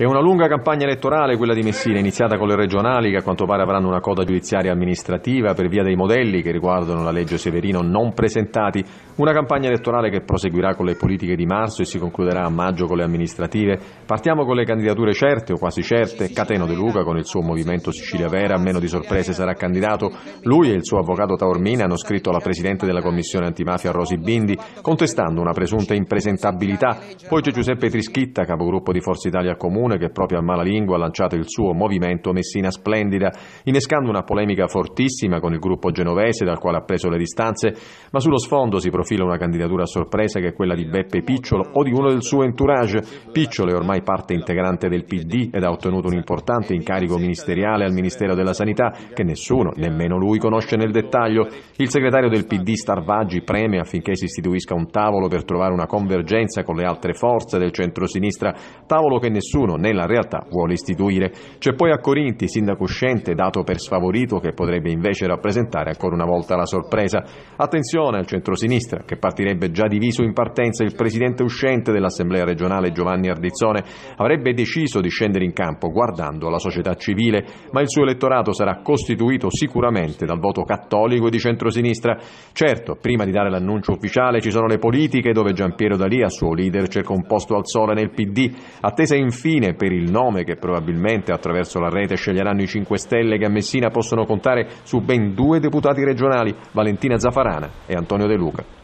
È una lunga campagna elettorale quella di Messina, iniziata con le regionali che a quanto pare avranno una coda giudiziaria amministrativa per via dei modelli che riguardano la legge Severino non presentati, una campagna elettorale che proseguirà con le politiche di marzo e si concluderà a maggio con le amministrative. Partiamo con le candidature certe o quasi certe, Cateno De Luca con il suo movimento Sicilia Vera, a meno di sorprese sarà candidato, lui e il suo avvocato Taormina hanno scritto alla Presidente della Commissione Antimafia Rosi Bindi contestando una presunta impresentabilità, poi c'è Giuseppe Trischitta, capogruppo di Forza Italia Comune, comune che proprio a Malalingua ha lanciato il suo movimento Messina Splendida, innescando una polemica fortissima con il gruppo genovese dal quale ha preso le distanze, ma sullo sfondo si profila una candidatura a sorpresa che è quella di Beppe Picciolo o di uno del suo entourage. Picciolo è ormai parte integrante del PD ed ha ottenuto un importante incarico ministeriale al Ministero della Sanità che nessuno, nemmeno lui, conosce nel dettaglio. Il segretario del PD Starvaggi preme affinché si istituisca un tavolo per trovare una convergenza con le altre forze del centro-sinistra, tavolo che nessuno, nella realtà vuole istituire. C'è poi a Corinti, sindaco uscente, dato per sfavorito, che potrebbe invece rappresentare ancora una volta la sorpresa. Attenzione al centrosinistra, che partirebbe già diviso in partenza. Il presidente uscente dell'Assemblea regionale Giovanni Ardizzone avrebbe deciso di scendere in campo guardando la società civile, ma il suo elettorato sarà costituito sicuramente dal voto cattolico e di centrosinistra. Certo, prima di dare l'annuncio ufficiale ci sono le politiche dove Giampiero D'Alia, suo leader, cerca un posto al sole nel PD. Attesa infine cittadine per il nome che probabilmente attraverso la rete sceglieranno i 5 Stelle che a Messina possono contare su ben due deputati regionali, Valentina Zafarana e Antonio De Luca.